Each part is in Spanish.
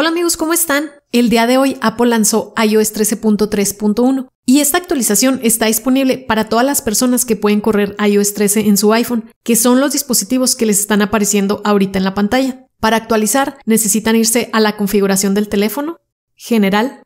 Hola amigos, ¿cómo están? El día de hoy Apple lanzó iOS 13.3.1 y esta actualización está disponible para todas las personas que pueden correr iOS 13 en su iPhone, que son los dispositivos que les están apareciendo ahorita en la pantalla. Para actualizar necesitan irse a la configuración del teléfono, general,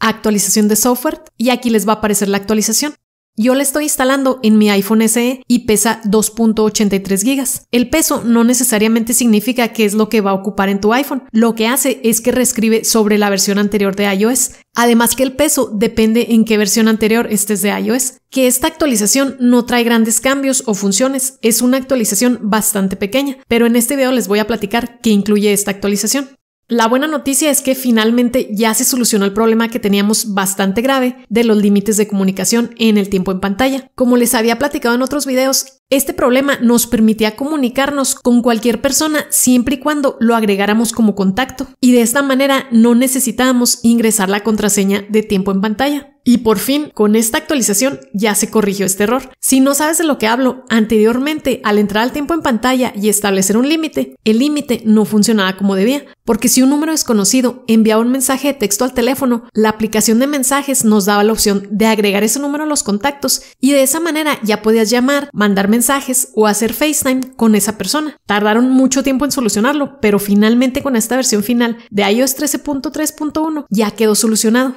actualización de software y aquí les va a aparecer la actualización. Yo la estoy instalando en mi iPhone SE y pesa 2.83 gigas. El peso no necesariamente significa que es lo que va a ocupar en tu iPhone. Lo que hace es que reescribe sobre la versión anterior de iOS. Además que el peso depende en qué versión anterior estés de iOS. Que esta actualización no trae grandes cambios o funciones. Es una actualización bastante pequeña, pero en este video les voy a platicar qué incluye esta actualización. La buena noticia es que finalmente ya se solucionó el problema que teníamos bastante grave de los límites de comunicación en el tiempo en pantalla. Como les había platicado en otros videos, este problema nos permitía comunicarnos con cualquier persona siempre y cuando lo agregáramos como contacto y de esta manera no necesitábamos ingresar la contraseña de tiempo en pantalla. Y por fin, con esta actualización ya se corrigió este error. Si no sabes de lo que hablo, anteriormente, al entrar al tiempo en pantalla y establecer un límite, el límite no funcionaba como debía, porque si un número desconocido enviaba un mensaje de texto al teléfono, la aplicación de mensajes nos daba la opción de agregar ese número a los contactos y de esa manera ya podías llamar, mandar mensajes o hacer FaceTime con esa persona. Tardaron mucho tiempo en solucionarlo, pero finalmente con esta versión final de iOS 13.3.1 ya quedó solucionado.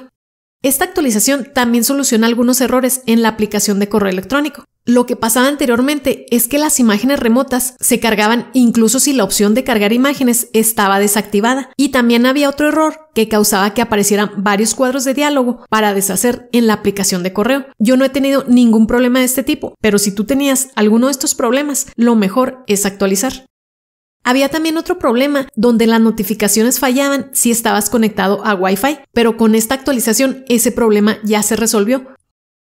Esta actualización también soluciona algunos errores en la aplicación de correo electrónico. Lo que pasaba anteriormente es que las imágenes remotas se cargaban incluso si la opción de cargar imágenes estaba desactivada. Y también había otro error que causaba que aparecieran varios cuadros de diálogo para deshacer en la aplicación de correo. Yo no he tenido ningún problema de este tipo, pero si tú tenías alguno de estos problemas, lo mejor es actualizar. Había también otro problema donde las notificaciones fallaban si estabas conectado a Wi-Fi, pero con esta actualización ese problema ya se resolvió.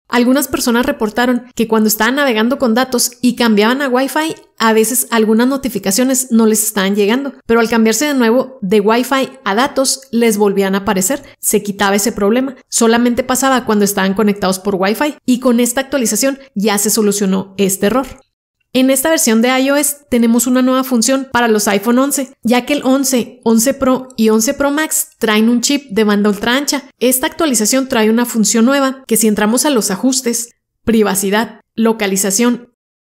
Algunas personas reportaron que cuando estaban navegando con datos y cambiaban a Wi-Fi, a veces algunas notificaciones no les estaban llegando, pero al cambiarse de nuevo de Wi-Fi a datos les volvían a aparecer, se quitaba ese problema, solamente pasaba cuando estaban conectados por Wi-Fi y con esta actualización ya se solucionó este error. En esta versión de iOS tenemos una nueva función para los iPhone 11, ya que el 11, 11 Pro y 11 Pro Max traen un chip de banda ultra ancha. Esta actualización trae una función nueva que si entramos a los ajustes, privacidad, localización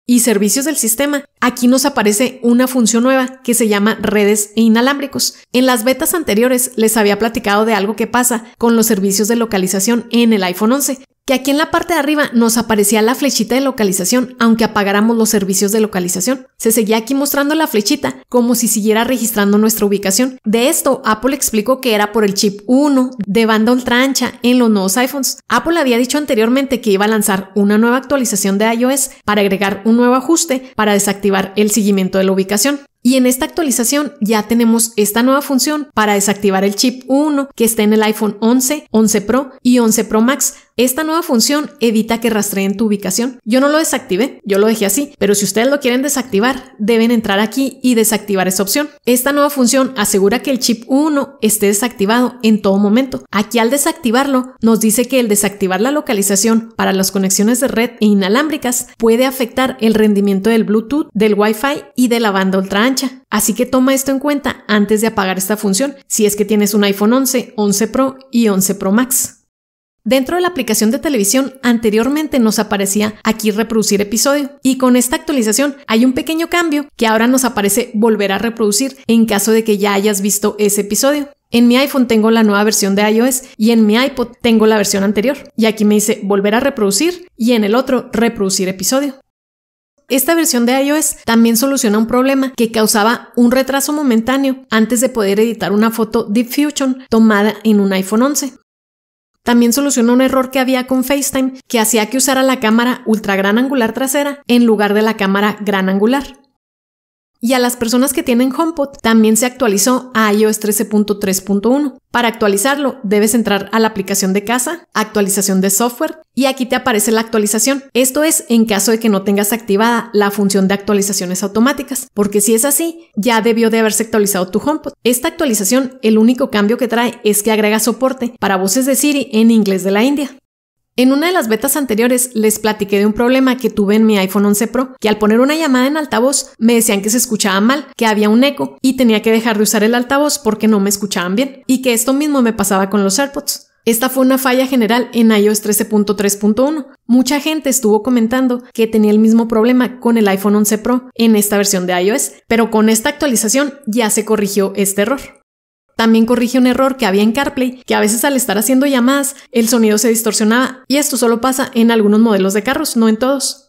y servicios del sistema, aquí nos aparece una función nueva que se llama redes e inalámbricos. En las betas anteriores les había platicado de algo que pasa con los servicios de localización en el iPhone 11, que aquí en la parte de arriba nos aparecía la flechita de localización, aunque apagáramos los servicios de localización. Se seguía aquí mostrando la flechita como si siguiera registrando nuestra ubicación. De esto, Apple explicó que era por el chip 1 de banda ancha en los nuevos iPhones. Apple había dicho anteriormente que iba a lanzar una nueva actualización de iOS para agregar un nuevo ajuste para desactivar el seguimiento de la ubicación. Y en esta actualización ya tenemos esta nueva función para desactivar el chip 1 que está en el iPhone 11, 11 Pro y 11 Pro Max esta nueva función evita que rastreen tu ubicación. Yo no lo desactivé, yo lo dejé así, pero si ustedes lo quieren desactivar, deben entrar aquí y desactivar esa opción. Esta nueva función asegura que el chip 1 esté desactivado en todo momento. Aquí al desactivarlo, nos dice que el desactivar la localización para las conexiones de red e inalámbricas puede afectar el rendimiento del Bluetooth, del Wi-Fi y de la banda ultra ancha. Así que toma esto en cuenta antes de apagar esta función si es que tienes un iPhone 11, 11 Pro y 11 Pro Max. Dentro de la aplicación de televisión anteriormente nos aparecía aquí reproducir episodio y con esta actualización hay un pequeño cambio que ahora nos aparece volver a reproducir en caso de que ya hayas visto ese episodio. En mi iPhone tengo la nueva versión de iOS y en mi iPod tengo la versión anterior. Y aquí me dice volver a reproducir y en el otro reproducir episodio. Esta versión de iOS también soluciona un problema que causaba un retraso momentáneo antes de poder editar una foto Deep Fusion tomada en un iPhone 11. También solucionó un error que había con FaceTime que hacía que usara la cámara ultra gran angular trasera en lugar de la cámara gran angular. Y a las personas que tienen HomePod también se actualizó a iOS 13.3.1. Para actualizarlo, debes entrar a la aplicación de casa, actualización de software, y aquí te aparece la actualización. Esto es en caso de que no tengas activada la función de actualizaciones automáticas, porque si es así, ya debió de haberse actualizado tu HomePod. Esta actualización, el único cambio que trae es que agrega soporte para voces de Siri en inglés de la India. En una de las betas anteriores les platiqué de un problema que tuve en mi iPhone 11 Pro, que al poner una llamada en altavoz me decían que se escuchaba mal, que había un eco y tenía que dejar de usar el altavoz porque no me escuchaban bien, y que esto mismo me pasaba con los AirPods. Esta fue una falla general en iOS 13.3.1. Mucha gente estuvo comentando que tenía el mismo problema con el iPhone 11 Pro en esta versión de iOS, pero con esta actualización ya se corrigió este error. También corrige un error que había en CarPlay, que a veces al estar haciendo llamadas el sonido se distorsionaba y esto solo pasa en algunos modelos de carros, no en todos.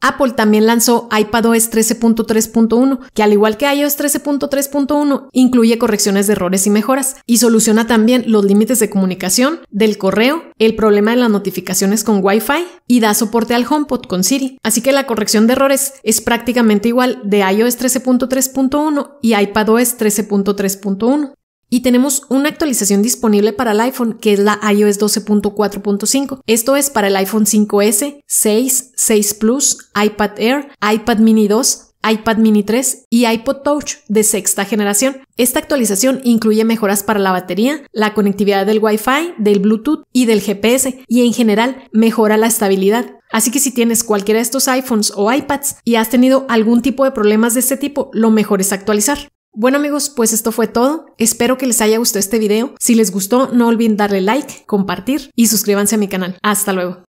Apple también lanzó iPadOS 13.3.1, que al igual que iOS 13.3.1 incluye correcciones de errores y mejoras, y soluciona también los límites de comunicación, del correo, el problema de las notificaciones con Wi-Fi y da soporte al HomePod con Siri. Así que la corrección de errores es prácticamente igual de iOS 13.3.1 y iPadOS 13.3.1. Y tenemos una actualización disponible para el iPhone, que es la iOS 12.4.5. Esto es para el iPhone 5S, 6, 6 Plus, iPad Air, iPad Mini 2, iPad Mini 3 y iPod Touch de sexta generación. Esta actualización incluye mejoras para la batería, la conectividad del Wi-Fi, del Bluetooth y del GPS y en general mejora la estabilidad. Así que si tienes cualquiera de estos iPhones o iPads y has tenido algún tipo de problemas de este tipo, lo mejor es actualizar. Bueno amigos, pues esto fue todo. Espero que les haya gustado este video. Si les gustó, no olviden darle like, compartir y suscríbanse a mi canal. Hasta luego.